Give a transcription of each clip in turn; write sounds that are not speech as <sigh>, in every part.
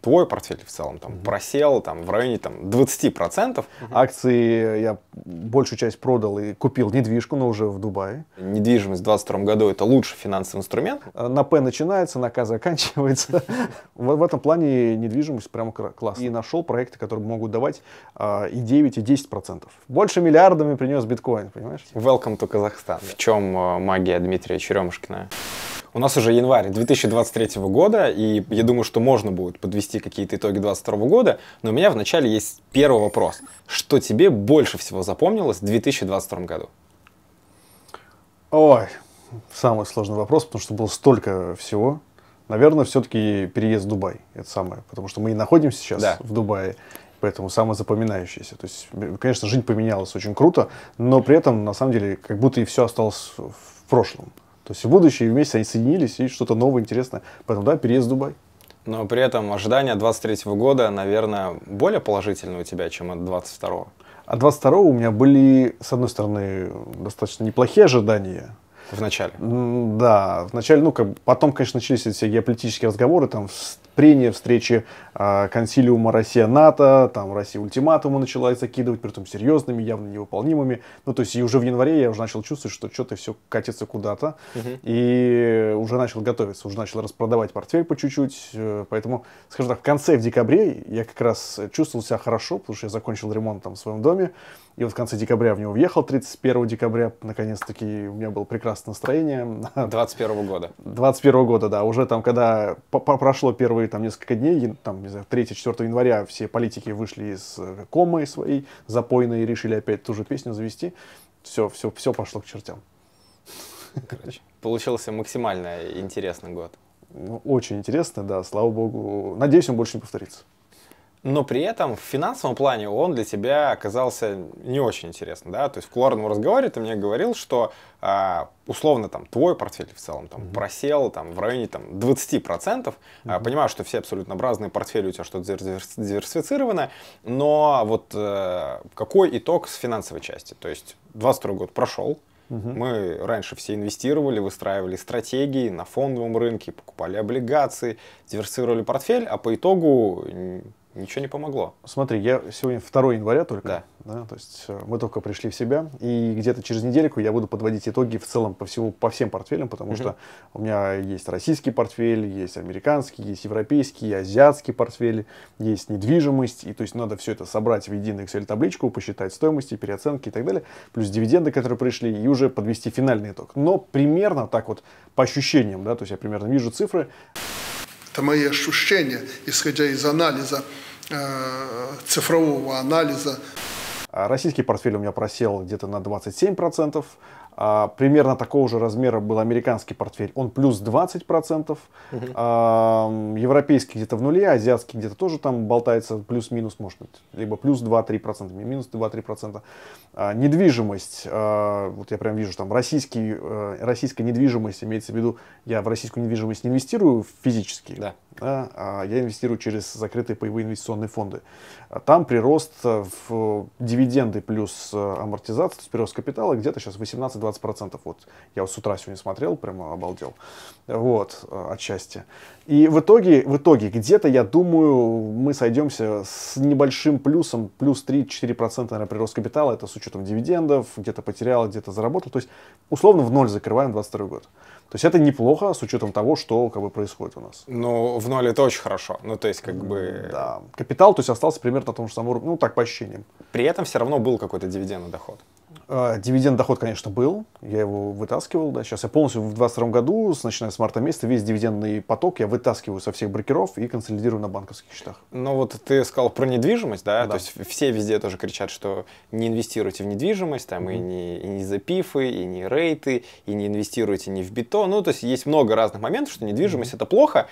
твой портфель в целом там mm-hmm. просел там в районе там 20%. Mm-hmm. Акции я большую часть продал и купил недвижку, но уже в Дубае. Недвижимость в 2022 году это лучший финансовый инструмент. Э, на П начинается, на К заканчивается. <laughs> В этом плане недвижимость прямо классно. И нашел проекты, которые могут давать а, и 9, и 10%. Больше миллиардами принес биткоин, понимаешь? Welcome to Казахстан. В чем э, магия Дмитрия Черемушкина? У нас уже январь 2023 года, и я думаю, что можно будет подвести какие-то итоги 2022 года, но у меня вначале есть первый вопрос. Что тебе больше всего запомнилось в 2022 году? Ой, самый сложный вопрос, потому что было столько всего. Наверное, все-таки переезд в Дубай. Это самое. Потому что мы и находимся сейчас да. в Дубае. Поэтому самое запоминающееся. То есть, конечно, жизнь поменялась очень круто, но при этом, на самом деле, как будто и все осталось в прошлом. То есть в будущее вместе они соединились и что-то новое, интересное. Поэтому, да, переезд в Дубай. Но при этом ожидания 23 -го года, наверное, более положительные у тебя, чем от 22 -го. От 22 у меня были, с одной стороны, достаточно неплохие ожидания. В начале? Да, в начале, ну, как, потом, конечно, начались эти все геополитические разговоры, там, прения, встречи а, консилиума Россия-НАТО, там Россия ультиматумы начала закидывать, при этом серьезными, явно невыполнимыми. Ну, то есть и уже в январе я уже начал чувствовать, что что-то все катится куда-то. Угу. И уже начал готовиться, уже начал распродавать портфель по чуть-чуть. Э, поэтому, скажем так, в конце, в декабре я как раз чувствовал себя хорошо, потому что я закончил ремонт там в своем доме. И вот в конце декабря в него въехал, 31 декабря, наконец-таки, у меня было прекрасное настроение. 21 <laughs> года. 21 года, да. Уже там, когда прошло первые там несколько дней, там, не знаю, 3-4 января все политики вышли из э, комы своей запойной и решили опять ту же песню завести. Все, все, все пошло к чертям. Короче, получился максимально интересный год. Ну, очень интересно, да, слава богу. Надеюсь, он больше не повторится но при этом в финансовом плане он для тебя оказался не очень интересным, да, то есть в кулуарном разговоре ты мне говорил, что а, условно там твой портфель в целом там mm-hmm. просел там в районе там 20%, mm-hmm. а, понимаю, что все абсолютно разные портфели у тебя что-то диверсифицировано, но вот а, какой итог с финансовой части, то есть 22 год прошел, Угу. Мы раньше все инвестировали, выстраивали стратегии на фондовом рынке, покупали облигации, диверсировали портфель, а по итогу Ничего не помогло. Смотри, я сегодня 2 января только. Да. да то есть э, мы только пришли в себя. И где-то через недельку я буду подводить итоги в целом по, всему, по всем портфелям, потому mm-hmm. что у меня есть российский портфель, есть американский, есть европейский, азиатский портфель, есть недвижимость. И то есть надо все это собрать в единую Excel-табличку, посчитать стоимости, переоценки и так далее. Плюс дивиденды, которые пришли, и уже подвести финальный итог. Но примерно так вот по ощущениям, да, то есть я примерно вижу цифры. Это мои ощущения, исходя из анализа Э, цифрового анализа. А российский портфель у меня просел где-то на 27%. А примерно такого же размера был американский портфель, он плюс 20%. Угу. А, европейский где-то в нуле, азиатский где-то тоже там болтается плюс-минус, может быть, либо плюс 2-3%, минус 2-3%. Недвижимость, вот я прям вижу там российский, э, российская недвижимость, имеется в виду, я в российскую недвижимость не инвестирую физически, да да, а, я инвестирую через закрытые паевые инвестиционные фонды. Там прирост э, в дивиденды плюс э, амортизация, то есть прирост капитала где-то сейчас 18-20%. Вот я вот с утра сегодня смотрел, прямо обалдел. Вот, э, отчасти. И в итоге, в итоге где-то, я думаю, мы сойдемся с небольшим плюсом, плюс 3-4% наверное, прирост капитала, это с учетом дивидендов, где-то потерял, где-то заработал. То есть, условно, в ноль закрываем 2022 год. То есть это неплохо с учетом того, что как бы происходит у нас. Ну, в ноль это очень хорошо. Ну, то есть как бы... Да. Капитал, то есть остался примерно на том же самом уровне, ну, так по ощущениям. При этом все равно был какой-то дивидендный доход. А, Дивиденд доход, конечно, был. Я его вытаскивал. Да. Сейчас я полностью в 2022 году, с, начиная с марта месяца, весь дивидендный поток я вытаскиваю со всех брокеров и консолидирую на банковских счетах. Но ну вот ты сказал про недвижимость, да? да. То есть все везде тоже кричат, что не инвестируйте в недвижимость, там mm-hmm. и, не, и не запифы, и не рейты, и не инвестируйте не в бетон. Ну, то есть есть много разных моментов, что недвижимость mm-hmm. это плохо.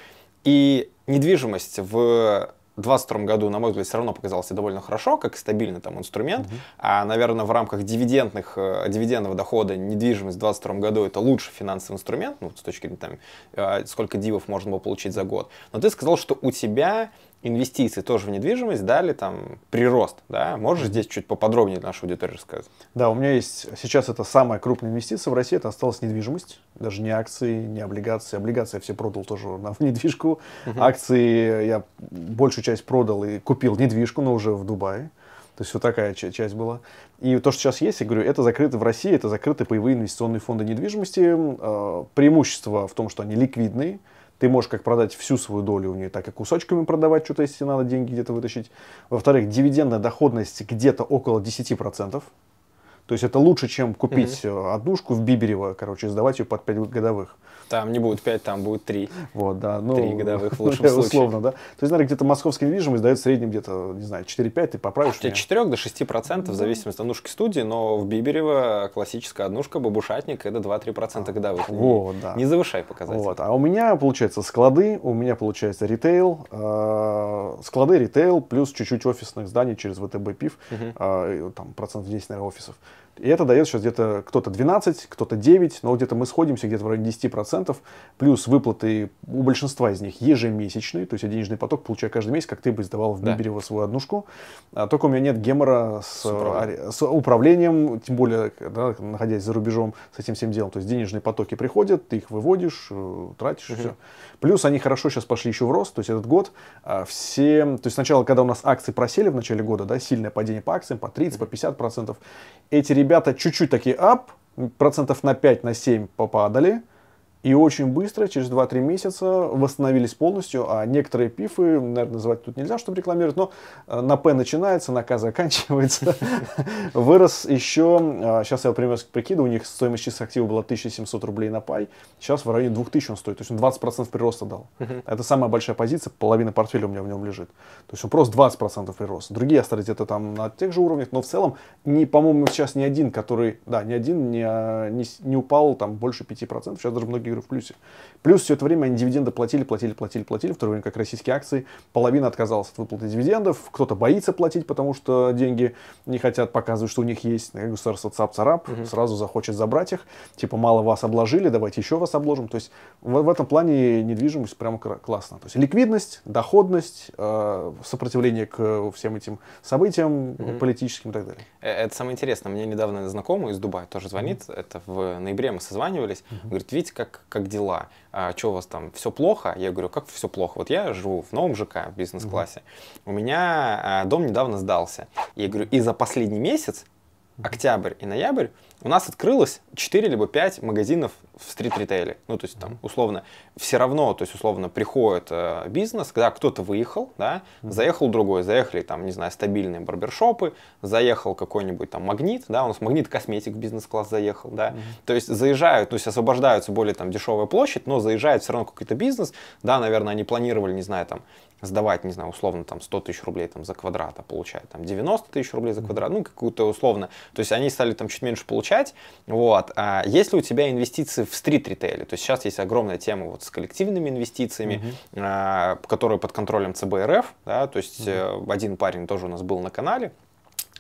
И недвижимость в в 2022 году, на мой взгляд, все равно показался довольно хорошо, как стабильный там инструмент. Mm-hmm. А, наверное, в рамках дивидендных, э, дивидендного дохода недвижимость в 2022 году это лучший финансовый инструмент, ну, с точки зрения там, э, сколько дивов можно было получить за год. Но ты сказал, что у тебя инвестиции тоже в недвижимость дали там прирост, да? Можешь здесь чуть поподробнее нашу аудитории рассказать? Да, у меня есть сейчас это самая крупная инвестиция в России, это осталась недвижимость, даже не акции, не облигации. Облигации я все продал тоже на <laughs> недвижку, угу. акции я большую часть продал и купил недвижку, но уже в Дубае. То есть вот такая часть была. И то, что сейчас есть, я говорю, это закрыто в России, это закрыты паевые инвестиционные фонды недвижимости. Э, преимущество в том, что они ликвидные, ты можешь как продать всю свою долю у нее, так и кусочками продавать что-то, если надо деньги где-то вытащить. Во-вторых, дивидендная доходность где-то около 10%. То есть это лучше, чем купить mm-hmm. однушку в Биберево, короче, сдавать ее под 5 годовых. Там не будет 5, там будет 3. Вот, да. Ну, 3 годовых в лучшем <laughs> условно, случае. Условно, да. То есть, наверное, где-то московская недвижимость дает в среднем где-то, не знаю, 4-5, ты поправишь От меня. 4 до 6 процентов, в зависимости от однушки студии, но в Биберево классическая однушка, бабушатник, это 2-3 процента а, годовых. Вот, не, да. Не завышай показатели. Вот. А у меня, получается, склады, у меня, получается, ритейл, э, склады, ритейл, плюс чуть-чуть офисных зданий через ВТБ ПИФ, угу. э, там процентов 10, наверное, офисов. И это дает сейчас где-то кто-то 12, кто-то 9, но где-то мы сходимся где-то в районе 10%, плюс выплаты у большинства из них ежемесячные, то есть я денежный поток получаю каждый месяц, как ты бы сдавал в Биберево да. свою однушку, а только у меня нет гемора с, с, управлением. тем более, да, находясь за рубежом, с этим всем делом. То есть денежные потоки приходят, ты их выводишь, э, тратишь, угу. все. Плюс они хорошо сейчас пошли еще в рост, то есть этот год а, все, то есть сначала, когда у нас акции просели в начале года, да, сильное падение по акциям, по 30, по 50 процентов, эти ребята ребята чуть-чуть такие ап, процентов на 5, на 7 попадали. И очень быстро, через 2-3 месяца, восстановились полностью, а некоторые пифы, наверное, называть тут нельзя, чтобы рекламировать, но э, на П начинается, на К заканчивается. <laughs> Вырос еще, сейчас а, я примерно прикиду, у них стоимость чистых активов была 1700 рублей на пай, сейчас в районе 2000 он стоит, то есть он 20% прироста дал. Это самая большая позиция, половина портфеля у меня в нем лежит. То есть он просто 20% прирост. Другие остались где-то там на тех же уровнях, но в целом, не, по-моему, сейчас ни один, который, да, ни один не, а, не, не упал там больше 5%, сейчас даже многие игры в плюсе. Плюс все это время они дивиденды платили, платили, платили, платили, в то время как российские акции, половина отказалась от выплаты дивидендов, кто-то боится платить, потому что деньги не хотят показывать, что у них есть. Государство цап-царап угу. сразу захочет забрать их, типа мало вас обложили, давайте еще вас обложим. То есть в, в этом плане недвижимость прямо классно. То есть ликвидность, доходность, э, сопротивление к всем этим событиям угу. политическим и так далее. Э, это самое интересное. Мне недавно знакомый из Дубая тоже звонит, угу. это в ноябре мы созванивались, угу. говорит, видите, как как дела? А, что у вас там, все плохо? Я говорю, как все плохо? Вот я живу в новом ЖК, в бизнес-классе. Mm-hmm. У меня а, дом недавно сдался. Я говорю, и за последний месяц октябрь и ноябрь у нас открылось 4 либо 5 магазинов в стрит-ритейле. Ну, то есть там, условно, все равно, то есть, условно, приходит э, бизнес, когда кто-то выехал, да, заехал другой, заехали там, не знаю, стабильные барбершопы, заехал какой-нибудь там магнит, да, у нас магнит косметик бизнес-класс заехал, да. То есть заезжают, то есть освобождаются более там дешевая площадь, но заезжает все равно какой-то бизнес, да, наверное, они планировали, не знаю, там, сдавать, не знаю, условно там 100 тысяч рублей там за квадрат, а получает там 90 тысяч рублей за квадрат, ну какую-то условно, то есть они стали там чуть меньше получать, вот. А если у тебя инвестиции в стрит-ритейле, то есть сейчас есть огромная тема вот с коллективными инвестициями, mm-hmm. а, которые под контролем ЦБРФ, да, то есть mm-hmm. один парень тоже у нас был на канале,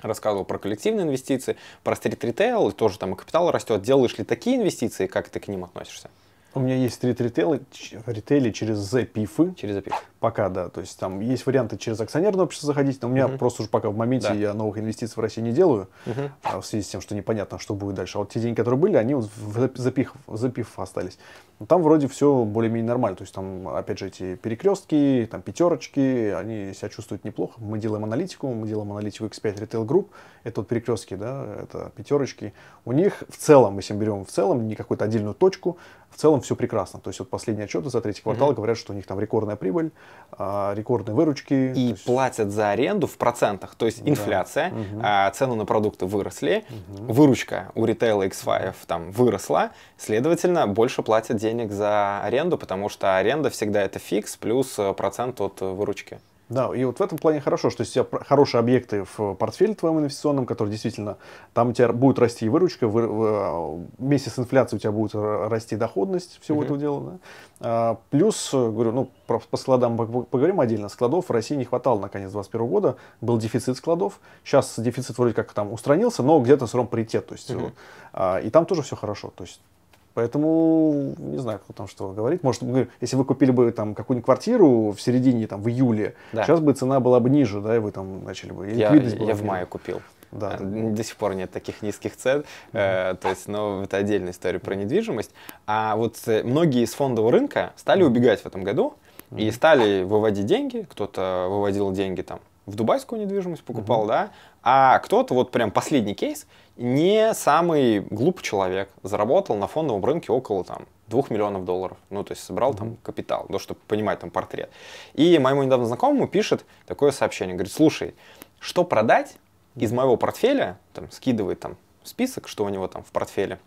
рассказывал про коллективные инвестиции, про стрит-ритейл, тоже там и капитал растет. Делаешь ли такие инвестиции, как ты к ним относишься? У меня есть стрит-ритейлы, ритейли через запифы. Через запифы. Пока, да. То есть там есть варианты через акционерное общество заходить, но у меня угу. просто уже пока в моменте да. я новых инвестиций в России не делаю, угу. а в связи с тем, что непонятно, что будет дальше. А вот те деньги, которые были, они вот запих, запив остались. Но там вроде все более-менее нормально. То есть там, опять же, эти перекрестки, там пятерочки, они себя чувствуют неплохо. Мы делаем аналитику, мы делаем аналитику X5 Retail Group. Это вот перекрестки, да, это пятерочки. У них в целом, если мы берем в целом, не какую-то отдельную точку, в целом все прекрасно. То есть вот последние отчеты за третий квартал угу. говорят, что у них там рекордная прибыль, а, рекордные выручки. И есть... платят за аренду в процентах, то есть инфляция, да. угу. цены на продукты выросли, угу. выручка у ритейла X5 там выросла, следовательно, больше платят денег за аренду, потому что аренда всегда это фикс плюс э, процент от э, выручки. Да, и вот в этом плане хорошо, что если у тебя хорошие объекты в портфеле твоем инвестиционном, который действительно, там у тебя будет расти и выручка, вы, вместе а, с инфляцией у тебя будет расти доходность всего mm-hmm. этого дела. Да? А, плюс, говорю, ну, про, по складам поговорим отдельно. Складов в России не хватало на конец 2021 года, был дефицит складов. Сейчас дефицит вроде как там устранился, но где-то все равно паритет. То есть, mm-hmm. вот, а, и там тоже все хорошо. То есть Поэтому не знаю, кто там что говорит. Может, мы, если вы купили бы там какую-нибудь квартиру в середине, там, в июле, да. сейчас бы цена была бы ниже, да, и вы там начали бы. Я, я бы в мае купил. Да, э, До сих пор нет таких низких цен, mm-hmm. э, то есть, но ну, это отдельная история про недвижимость. А вот э, многие из фондового рынка стали убегать в этом году mm-hmm. и стали выводить деньги. Кто-то выводил деньги там в дубайскую недвижимость покупал, mm-hmm. да, а кто-то вот прям последний кейс – не самый глупый человек заработал на фондовом рынке около там, 2 миллионов долларов. Ну, то есть собрал там капитал, ну, чтобы понимать там портрет. И моему недавно знакомому пишет такое сообщение. Говорит, слушай, что продать из моего портфеля, там, скидывает там список, что у него там в портфеле,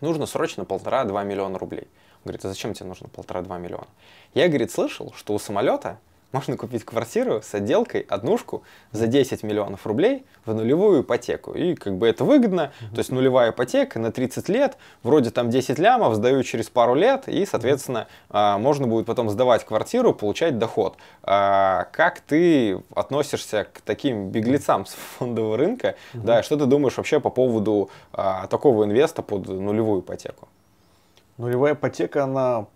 нужно срочно полтора-два миллиона рублей. Он говорит, а зачем тебе нужно полтора-два миллиона? Я, говорит, слышал, что у самолета можно купить квартиру с отделкой, однушку за 10 миллионов рублей в нулевую ипотеку. И как бы это выгодно, то есть нулевая ипотека на 30 лет, вроде там 10 лямов, сдаю через пару лет, и, соответственно, а, можно будет потом сдавать квартиру, получать доход. А, как ты относишься к таким беглецам с фондового рынка? mm Да, что ты думаешь вообще по поводу а, такого инвеста под нулевую ипотеку? Нулевая ипотека, она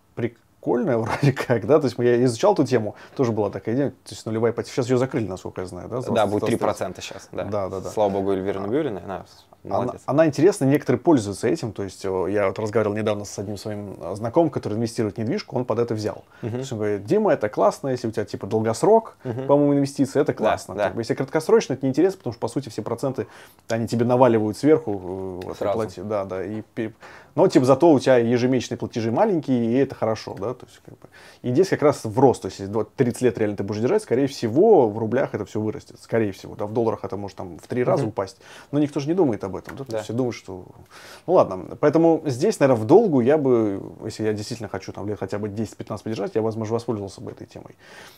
прикольная <laughs> вроде как, да, то есть я изучал эту тему, тоже была такая идея, то есть нулевая ипотека, сейчас ее закрыли, насколько я знаю, да? Да, будет 3% сейчас, да. Да, да, да. Слава богу, Эльвира а. Набюрина, она она, она интересна, некоторые пользуются этим. То есть э, я вот разговаривал недавно с одним своим э, знакомым, который инвестирует в недвижку, он под это взял. Uh-huh. То есть он говорит, Дима, это классно, если у тебя типа долгосрок, uh-huh. по-моему, инвестиции, это классно. Да, как Бы, если краткосрочно, это не интересно потому что, по сути, все проценты, они тебе наваливают сверху. Э, вот, Сразу. да, да. И, но типа зато у тебя ежемесячные платежи маленькие, и это хорошо. Да? То есть, как бы. И здесь как раз в рост. То есть если 30 лет реально ты будешь держать, скорее всего, в рублях это все вырастет. Скорее всего. Да, в долларах это может там в три uh-huh. раза упасть. Но никто же не думает об об этом. Да? То есть все думают, что... Ну ладно, поэтому здесь, наверное, в долгу я бы, если я действительно хочу там лет хотя бы 10-15 поддержать, я, возможно, воспользовался бы этой темой.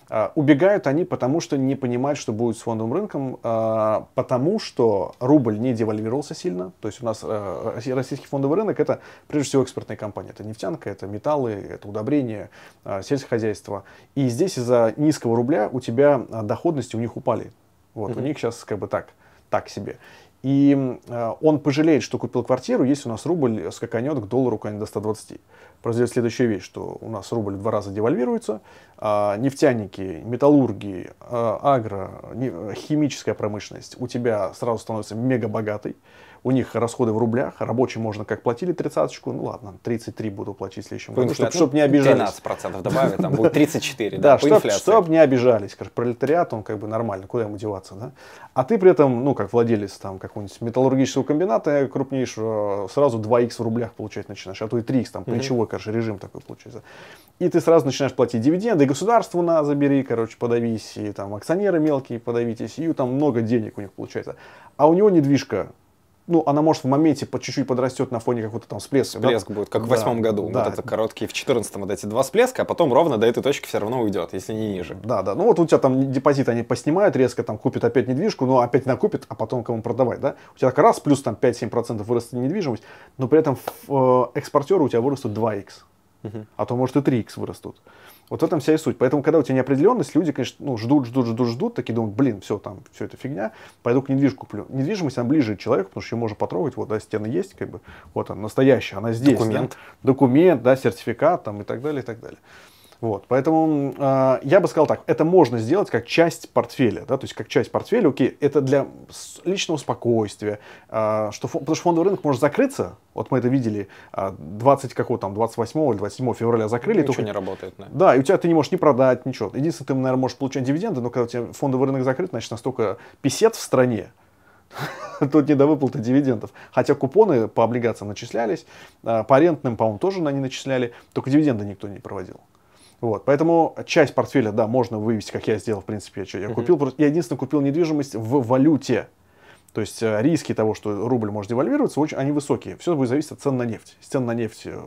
А, убегают они потому, что не понимают, что будет с фондовым рынком, а, потому что рубль не девальвировался сильно. То есть у нас а, российский фондовый рынок это прежде всего экспортные компании. Это нефтянка, это металлы, это удобрения, а, хозяйство. И здесь из-за низкого рубля у тебя а, доходности у них упали. Вот, mm-hmm. у них сейчас как бы так, так себе. И э, он пожалеет, что купил квартиру, если у нас рубль э, скаканет к доллару конечно, до 120. Произойдет следующая вещь, что у нас рубль в два раза девальвируется, а, нефтяники, металлурги, а, агро, э, химическая промышленность у тебя сразу становится мега богатой, у них расходы в рублях, а рабочим можно как платили 30 ну ладно, 33 буду платить в следующем по году, чтобы, чтоб не обижались. 13% добавили, там будет 34, <laughs> да, да по чтоб, инфляции. Чтобы не обижались, как пролетариат, он как бы нормально, куда ему деваться, да? А ты при этом, ну, как владелец там какого-нибудь металлургического комбината крупнейшего, сразу 2х в рублях получать начинаешь, а то и 3х, там, плечевой, короче, режим такой получается. И ты сразу начинаешь платить дивиденды, государству на, забери, короче, подавись, и там акционеры мелкие подавитесь, и там много денег у них получается. А у него недвижка ну, она может в моменте по чуть-чуть подрастет на фоне какого-то там всплеска. Всплеск да? будет, как в восьмом году. Да. Вот это короткие в четырнадцатом вот эти два всплеска, а потом ровно до этой точки все равно уйдет, если не ниже. Да, да. Ну вот у тебя там депозит они поснимают резко, там купят опять недвижку, но опять накупят, а потом кому продавать, да? У тебя как раз плюс там 5-7% вырастет недвижимость, но при этом э, экспортеры у тебя вырастут 2х, угу. а то может и 3х вырастут. Вот в этом вся и суть. Поэтому, когда у тебя неопределенность, люди, конечно, ну, ждут, ждут, ждут, ждут, такие думают, блин, все, там, все это фигня, пойду к недвижку куплю. Недвижимость, она ближе к человеку, потому что ее можно потрогать, вот, да, стены есть, как бы, вот она, настоящая, она здесь. Документ. Да? Документ, да, сертификат, там, и так далее, и так далее. Вот, поэтому э, я бы сказал так, это можно сделать как часть портфеля, да, то есть как часть портфеля, окей, это для личного спокойствия, э, что, потому что фондовый рынок может закрыться, вот мы это видели, э, а, 20 какого там, 28 или 27 февраля закрыли. Ничего только, не работает. Да. да, и у тебя ты не можешь не продать, ничего. Единственное, ты, наверное, можешь получать дивиденды, но когда у тебя фондовый рынок закрыт, значит, настолько писет в стране, <laughs> Тут не до выплаты дивидендов. Хотя купоны по облигациям начислялись, по арендным, по-моему, тоже они начисляли, только дивиденды никто не проводил. Вот, поэтому часть портфеля, да, можно вывести, как я сделал, в принципе. Я, что, я купил, я единственное купил недвижимость в валюте. То есть э, риски того, что рубль может девальвироваться, очень, они высокие. Все будет зависеть от цен на нефть. С цен на нефть э,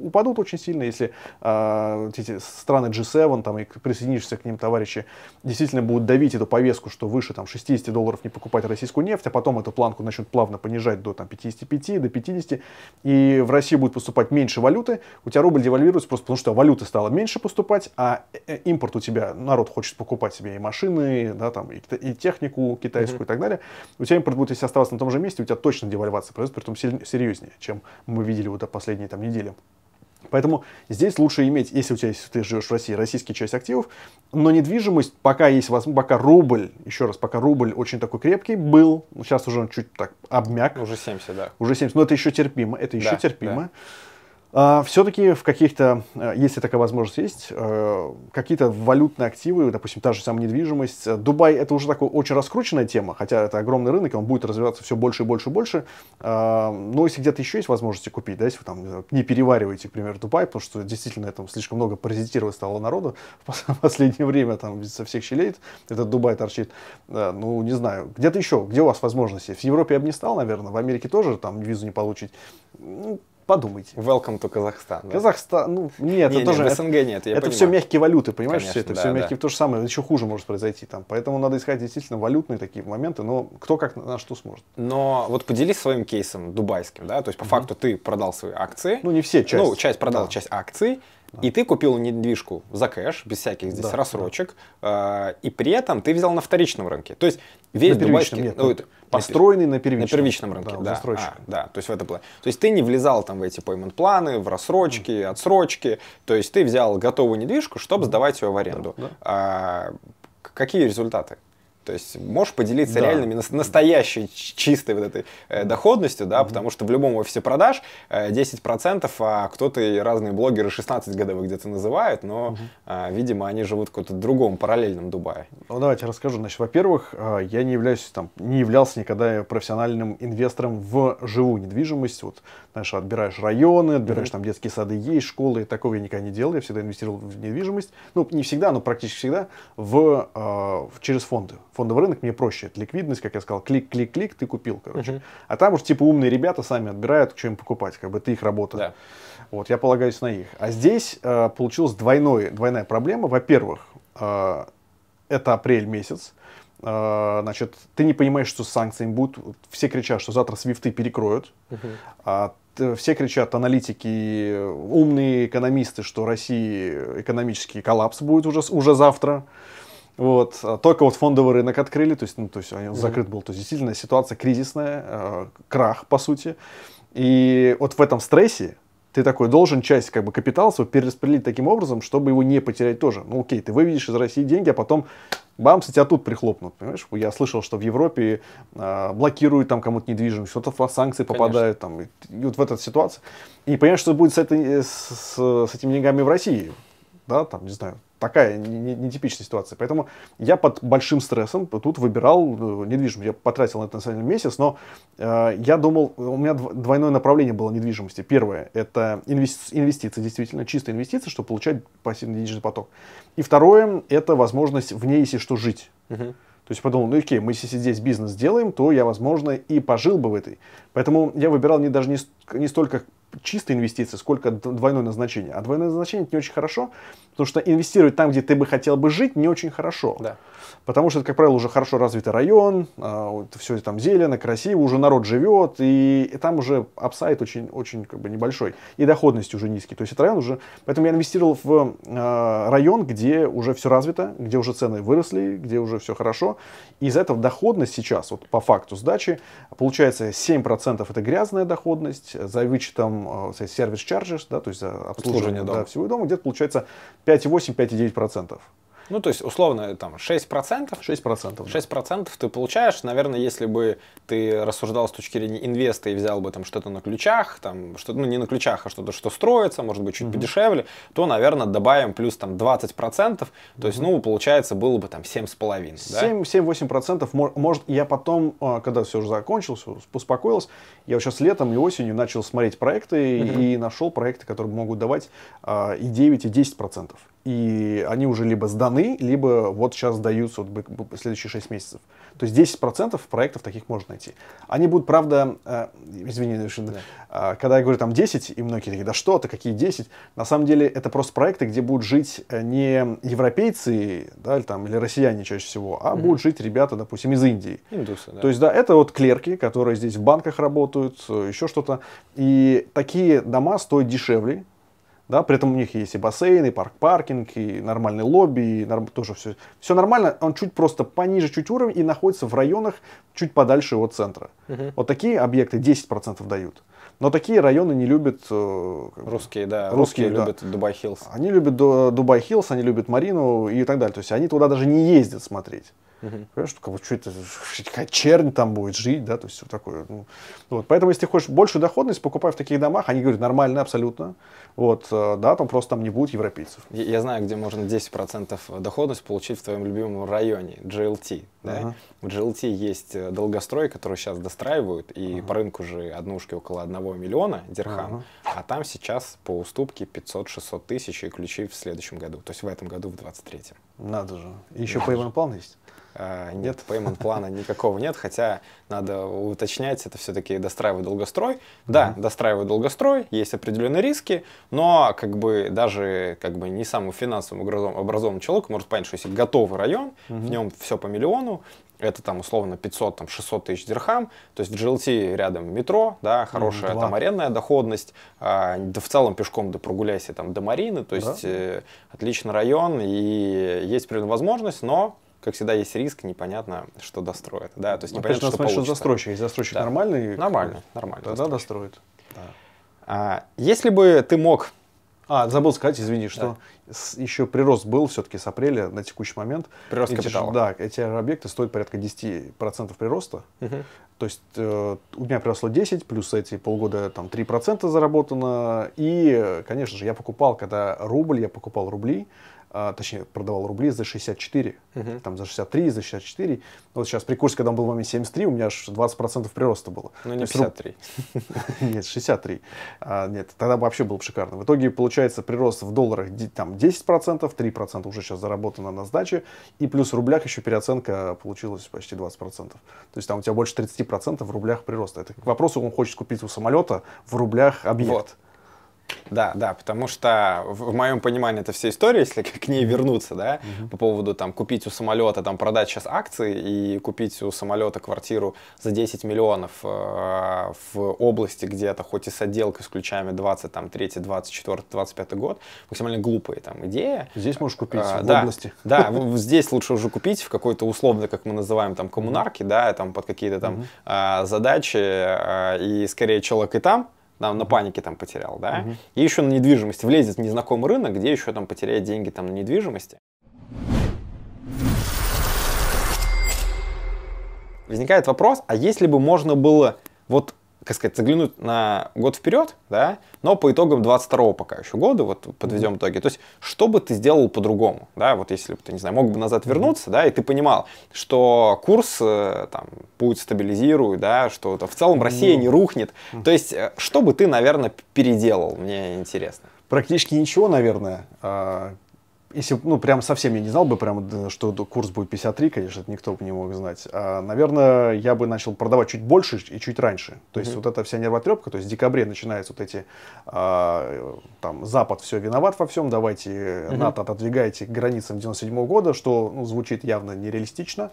упадут очень сильно, если э, эти страны G7 там, и присоединишься к ним товарищи действительно будут давить эту повестку, что выше там, 60 долларов не покупать российскую нефть, а потом эту планку начнут плавно понижать до там, 55, до 50, и в России будет поступать меньше валюты, у тебя рубль девальвируется просто потому, что валюты стало меньше поступать, а э, импорт у тебя, народ хочет покупать себе и машины, да, там, и, и технику китайскую mm-hmm. и так далее, у тебя импорт экспорт будет, если оставаться на том же месте, у тебя точно девальвация произойдет, притом серьезнее, чем мы видели вот последние там недели. Поэтому здесь лучше иметь, если у тебя если ты живешь в России, российский часть активов, но недвижимость, пока есть возможность, пока рубль, еще раз, пока рубль очень такой крепкий был, сейчас уже он чуть так обмяк. Уже 70, да. Уже 70, но это еще терпимо, это еще да, терпимо. Да. А, Все-таки в каких-то, э, если такая возможность есть, э, какие-то валютные активы, допустим, та же самая недвижимость. Дубай это уже такая очень раскрученная тема, хотя это огромный рынок, он будет развиваться все больше и больше и больше. А, но если где-то еще есть возможности купить, да, если вы там э, не перевариваете, к примеру, Дубай, потому что действительно там слишком много паразитировать стало народу в <laughs> последнее время, там со всех щелей этот Дубай торчит. Ну, не знаю, где-то еще, где у вас возможности? В Европе я бы не стал, наверное, в Америке тоже там визу не получить. Ну, Подумайте. Welcome to Казахстан. Да? Казахстан, ну, нет, это тоже... СНГ нет, Это все мягкие валюты, понимаешь, все это все мягкие, то же самое, еще хуже может произойти там. Поэтому надо искать действительно валютные такие моменты, но кто как на что сможет. Но вот поделись своим кейсом дубайским, да, то есть по факту ты продал свои акции. Ну, не все, часть. Ну, часть продал, часть акций и ты купил недвижку за кэш, без всяких здесь да, рассрочек, да. Э, и при этом ты взял на вторичном рынке. То есть весь на дубайский... Нет, ну, построенный на первичном. На первичном рынке, да. Да, а, да, то есть в это было. То есть ты не влезал там в эти поймент-планы, в рассрочки, mm. отсрочки. То есть ты взял готовую недвижку, чтобы сдавать ее в аренду. Да, да. А, какие результаты? То есть можешь поделиться да. реальными, настоящей чистой вот этой э, доходностью, да, mm-hmm. потому что в любом офисе продаж э, 10%, а кто-то и разные блогеры 16 годовых где-то называют, но, mm-hmm. э, видимо, они живут в каком-то другом параллельном Дубае. Ну, давайте расскажу. Значит, во-первых, а, я не являюсь там, не являлся никогда профессиональным инвестором в живую недвижимость. Вот, знаешь, отбираешь районы, отбираешь mm-hmm. там детские сады, есть школы, такого я никогда не делал. Я всегда инвестировал в недвижимость. Ну, не всегда, но практически всегда в, э, через фонды фондовый рынок мне проще. Это ликвидность, как я сказал, клик-клик-клик, ты купил, короче. Угу. А там уж типа умные ребята сами отбирают, что им покупать, как бы ты их работа. Да. Вот, я полагаюсь на их. А здесь э, получилась двойной, двойная проблема. Во-первых, э, это апрель месяц. Э, значит, ты не понимаешь, что с санкциями будут. Все кричат, что завтра свифты перекроют. Угу. А все кричат аналитики, умные экономисты, что России экономический коллапс будет уже, уже завтра. Вот. А только вот фондовый рынок открыли, то есть, ну, то есть он закрыт был. То есть действительно ситуация кризисная, э, крах, по сути. И вот в этом стрессе ты такой должен часть как бы, капитала своего перераспределить таким образом, чтобы его не потерять тоже. Ну окей, ты выведешь из России деньги, а потом бамс, и тебя тут прихлопнут, понимаешь? Я слышал, что в Европе э, блокируют там кому-то недвижимость, что-то в санкции Конечно. попадают, там, и, и вот в этой ситуации. И понимаешь, что будет с, этой, с, с этими деньгами в России, да, там, не знаю, такая нетипичная ситуация. Поэтому я под большим стрессом тут выбирал э, недвижимость. Я потратил на это на самом деле месяц, но э, я думал, у меня двойное направление было недвижимости. Первое – это инвести- инвестиции, действительно, чистые инвестиции, чтобы получать пассивный денежный поток. И второе – это возможность в ней, если что, жить. Uh-huh. То есть подумал, ну окей, мы если здесь бизнес делаем, то я, возможно, и пожил бы в этой. Поэтому я выбирал не даже не, не столько чистые инвестиции, сколько двойное назначение. А двойное назначение это не очень хорошо, Потому что инвестировать там, где ты бы хотел бы жить, не очень хорошо. Да. Потому что это, как правило, уже хорошо развитый район, это а, все там зелено, красиво, уже народ живет, и, и там уже апсайт очень, очень как бы небольшой, и доходность уже низкий. То есть этот район уже... Поэтому я инвестировал в а, район, где уже все развито, где уже цены выросли, где уже все хорошо. И из-за этого доходность сейчас, вот по факту сдачи, получается 7% это грязная доходность, за вычетом а, сервис-чарджес, да, то есть за обслуживание, обслуживание дома. Да, всего дома, где-то получается 5,8-5,9%. Ну, то есть, условно, там 6%. 6%. 6% да. ты получаешь, наверное, если бы ты рассуждал с точки зрения инвеста и взял бы там что-то на ключах, там, что ну, не на ключах, а что-то, что строится, может быть, чуть mm-hmm. подешевле, то, наверное, добавим плюс там 20%, то mm-hmm. есть, ну, получается, было бы там 7,5%. 7-8% да? 7 может, я потом, э, когда все уже закончилось, успокоился я вот сейчас летом и осенью начал смотреть проекты mm-hmm. и нашел проекты, которые могут давать а, и 9, и 10% и они уже либо сданы, либо вот сейчас сдаются вот, следующие 6 месяцев. То есть 10% проектов таких можно найти. Они будут, правда, э, извини, да. э, когда я говорю там 10, и многие такие, да что ты, какие 10? На самом деле это просто проекты, где будут жить э, не европейцы да, или, там, или россияне чаще всего, а mm-hmm. будут жить ребята, допустим, из Индии. Индусы, да. То есть, да, это вот клерки, которые здесь в банках работают, э, еще что-то. И такие дома стоят дешевле, да, при этом у них есть и бассейн, и парк-паркинг, и нормальный лобби, и норм... тоже все, все нормально. Он чуть просто пониже чуть уровень и находится в районах чуть подальше от центра. Угу. Вот такие объекты 10% дают. Но такие районы не любят... Э, русские, да. Русские, русские да. любят Дубай Хиллз. Они любят Дубай Хиллз, они любят Марину и так далее. То есть они туда даже не ездят смотреть. Угу. Понимаешь, что, вот, что это, <laughs> какая чернь там будет жить, да, то есть вот такое. Ну, вот. Поэтому, если ты хочешь большую доходность, покупай в таких домах, они говорят, нормально абсолютно, вот, э, да, там просто там не будет европейцев. Я, я знаю, где можно 10% доходность получить в твоем любимом районе, GLT, да? Ага. В GLT есть э, долгострой, который сейчас достраивают, и ага. по рынку же однушки около 1 миллиона дирхам, ага. а там сейчас по уступке 500-600 тысяч и ключи в следующем году, то есть в этом году, в 23-м. Надо же. И еще по план есть? А, нет payment плана никакого нет, хотя надо уточнять, это все-таки достраивать долгострой. Да, mm-hmm. достраивать долгострой, есть определенные риски, но как бы даже как бы не самым финансовым образованным, образованным человеком может понять, что если готовый район, mm-hmm. в нем все по миллиону, это там условно 500 там 600 тысяч дирхам то есть в GLT рядом метро да хорошая mm, там арендная доходность а, да в целом пешком да прогуляйся там до Марины то есть да? э, отличный район и есть примерно возможность но как всегда, есть риск, непонятно, что достроит. Да, то есть непонятно, Опять что получится. что застройщик. Если застройщик да. нормальный, нормально, нормально. Тогда достроит. Да. А, если бы ты мог... А, забыл сказать, извини, что да. еще прирост был все-таки с апреля на текущий момент. Прирост эти, капитала. Да, эти объекты стоят порядка 10% прироста. Угу. То есть э, у меня приросло 10, плюс эти полгода там 3% заработано. И, конечно же, я покупал, когда рубль, я покупал рубли а, точнее, продавал рубли за 64, угу. там за 63, за 64. Вот сейчас при курсе, когда он был в момент 73, у меня аж 20% прироста было. Ну, не 53. <laughs> Нет, 63. А, нет, тогда вообще было бы шикарно. В итоге, получается, прирост в долларах там 10%, 3% уже сейчас заработано на сдаче, и плюс в рублях еще переоценка получилась почти 20%. То есть там у тебя больше 30% в рублях прироста. Это к вопросу, он хочет купить у самолета в рублях объект. Вот. Да, да, потому что в моем понимании это вся история, если к ней вернуться, да, угу. по поводу там купить у самолета, там продать сейчас акции и купить у самолета квартиру за 10 миллионов э, в области где-то, хоть и с отделкой, с ключами 20, там, 3, 24, 25 год, максимально глупая там идея. Здесь можешь э, купить а, в да, области. Да, здесь лучше уже купить в какой-то условно, как мы называем, там, коммунарки, да, там, под какие-то там э, задачи, э, и скорее человек и там, там, на панике там потерял, да, угу. и еще на недвижимость влезет в незнакомый рынок, где еще там потеряет деньги там на недвижимости. Возникает вопрос, а если бы можно было вот как сказать, заглянуть на год вперед, да, но по итогам 22 пока еще года, вот подведем mm-hmm. итоги. То есть, что бы ты сделал по-другому, да, вот если бы ты, не знаю, мог бы назад вернуться, mm-hmm. да, и ты понимал, что курс э, там будет стабилизирует, да, что в целом Россия mm-hmm. не рухнет. Mm-hmm. То есть, э, что бы ты, наверное, переделал, мне интересно. Практически ничего, наверное. А, если, ну, прям совсем я не знал бы, прям, э, что курс будет 53, конечно, никто бы не мог знать. А, наверное, я бы начал продавать чуть больше и чуть раньше. То есть, mm-hmm. вот эта вся нервотрепка, то есть, в декабре начинается вот эти, а, там, Запад все виноват во всем, давайте mm-hmm. НАТО отодвигайте к границам 97 года, что ну, звучит явно нереалистично.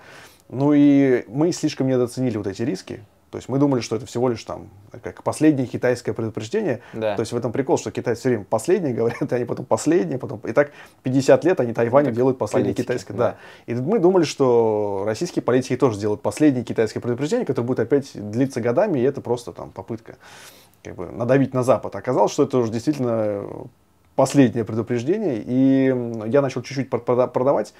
Ну и мы слишком недооценили вот эти риски. То есть мы думали, что это всего лишь там э, как последнее китайское предупреждение. Да. То есть в этом прикол, что Китай все время последнее <laughs> говорят, и они потом последнее, потом... И так 50 лет они Тайваню так ну, делают последнее политики, китайское. Да. да. И мы думали, что российские политики тоже сделают последнее китайское предупреждение, которое будет опять длиться годами, и это просто там попытка как бы надавить на Запад. Оказалось, что это уже действительно э, последнее предупреждение, и я начал чуть-чуть продавать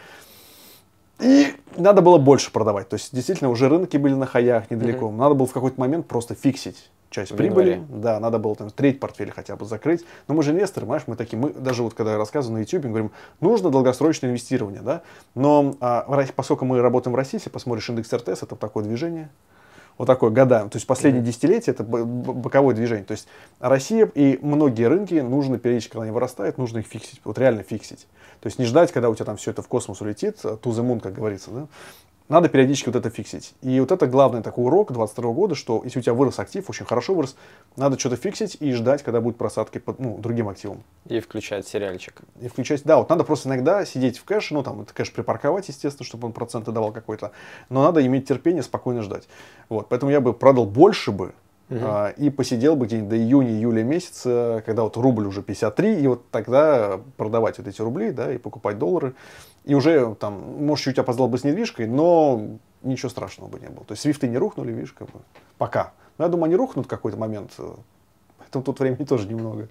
и надо было больше продавать. То есть действительно уже рынки были на хаях недалеко. Угу. Надо было в какой-то момент просто фиксить часть в прибыли. Январе. Да, надо было там треть портфеля хотя бы закрыть. Но мы же инвесторы, понимаешь, мы такие, мы даже вот когда рассказываю на YouTube, мы говорим, нужно долгосрочное инвестирование, да. Но а, поскольку мы работаем в России, если посмотришь индекс РТС, это такое движение вот такое года, то есть последние mm-hmm. десятилетия это боковое движение. То есть Россия и многие рынки нужно периодически, когда они вырастают, нужно их фиксить, вот реально фиксить. То есть не ждать, когда у тебя там все это в космос улетит, э, to the moon, как говорится, да? Надо периодически вот это фиксить. И вот это главный такой урок 22 года, что если у тебя вырос актив, очень хорошо вырос, надо что-то фиксить и ждать, когда будут просадки по ну, другим активам. И включать сериальчик. И включать, да, вот надо просто иногда сидеть в кэше, ну там это кэш припарковать, естественно, чтобы он проценты давал какой-то, но надо иметь терпение, спокойно ждать. Вот, поэтому я бы продал больше бы, Угу. А, и посидел бы где-нибудь до июня-июля месяца, когда вот рубль уже 53, и вот тогда продавать вот эти рубли, да, и покупать доллары, и уже там, может, чуть опоздал бы с недвижкой, но ничего страшного бы не было. То есть свифты не рухнули, видишь, как бы, пока. Но я думаю, они рухнут в какой-то момент, э, поэтому тут времени тоже немного.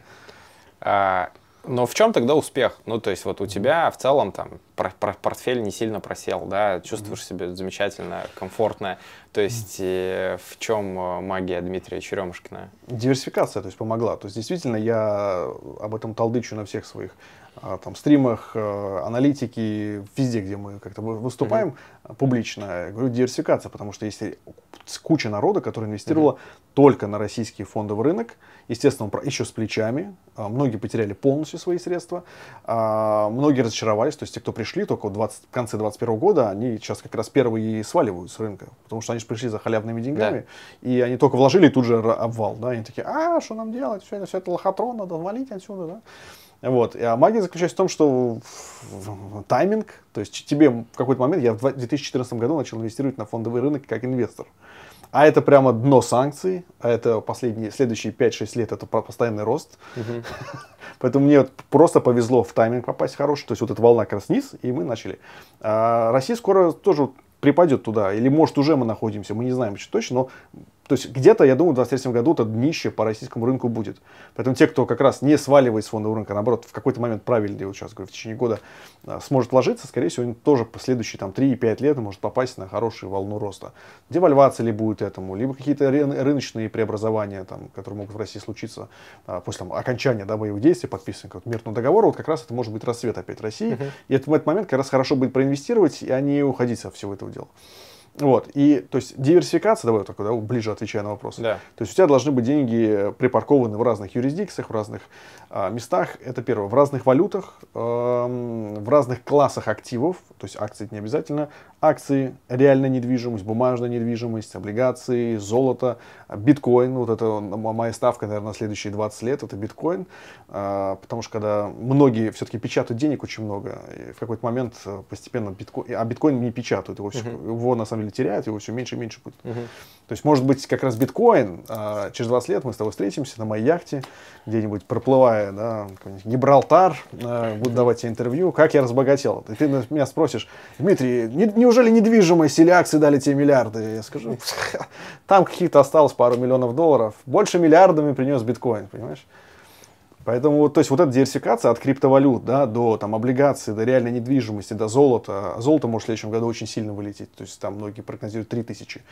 А, но в чем тогда успех? Ну, то есть вот у тебя в целом там пор пор портфель не сильно просел, да, чувствуешь себя замечательно, комфортно. То есть э, в чем э, магия Дмитрия Черемушкина? Диверсификация, то есть помогла. То есть действительно я об этом толдычу на всех своих а, там, стримах, э, аналитики, везде, где мы как-то выступаем mm-hmm. публично, говорю, диверсификация, потому что есть куча народа, которая инвестировала mm-hmm. только на российский фондовый рынок, естественно, еще с плечами, а, многие потеряли полностью свои средства, а, многие разочаровались, то есть те, кто пришли только 20, в конце 2021 года, они сейчас как раз первые и сваливают с рынка, потому что они же пришли за халявными деньгами, да. и они только вложили и тут же обвал, да, и они такие, а, что нам делать, все это, все это лохотрон, надо валить отсюда, да. Вот. А магия заключается в том, что тайминг, то есть тебе в какой-то момент, я в 2014 году начал инвестировать на фондовый рынок как инвестор. А это прямо дно санкций, а это последние, следующие 5-6 лет это постоянный рост. <laughs> Поэтому мне просто повезло в тайминг попасть хороший, то есть вот эта волна как раз вниз, и мы начали. А Россия скоро тоже припадет туда, или может уже мы находимся, мы не знаем еще точно, но то есть где-то, я думаю, в 2023 году это днище по российскому рынку будет. Поэтому те, кто как раз не сваливает с фондового рынка, а наоборот, в какой-то момент правильно, я сейчас говорю, в течение года э, сможет ложиться, скорее всего, тоже последующие там 3-5 лет может попасть на хорошую волну роста. Девальвация ли будет этому, либо какие-то рыночные преобразования, там, которые могут в России случиться а, после там, окончания да, боевых действий, подписанных вот, мирного договора, вот как раз это может быть рассвет опять России. Uh-huh. И это, в этот момент как раз хорошо будет проинвестировать, а не уходить со всего этого дела. Вот, и, то есть, диверсификация, давай такой, да, ближе отвечая на вопрос. Да. То есть, у тебя должны быть деньги припаркованы в разных юрисдикциях, в разных э, местах, это первое, в разных валютах, э, в разных классах активов, то есть, акции не обязательно, акции, реальная недвижимость, бумажная недвижимость, облигации, золото, биткоин, вот это моя ставка, наверное, на следующие 20 лет, это биткоин, э, потому что, когда многие все-таки печатают денег очень много, в какой-то момент э, постепенно биткоин, а биткоин не печатают, его, угу. его на самом деле прибыль теряет, его все меньше и меньше будет. Угу. То есть, может быть, как раз биткоин, а через 20 лет мы с тобой встретимся на моей яхте, где-нибудь проплывая, да, Гибралтар, а, буду давать тебе интервью, как я разбогател. И ты меня спросишь, Дмитрий, не, неужели недвижимость или акции дали тебе миллиарды? Я скажу, там каких-то осталось пару миллионов долларов. Больше миллиардами принес биткоин, понимаешь? Поэтому, то есть, вот эта диверсификация от криптовалют, да, до там облигаций, до реальной недвижимости, до золота. А золото может в следующем году очень сильно вылететь. То есть, там многие прогнозируют 3000,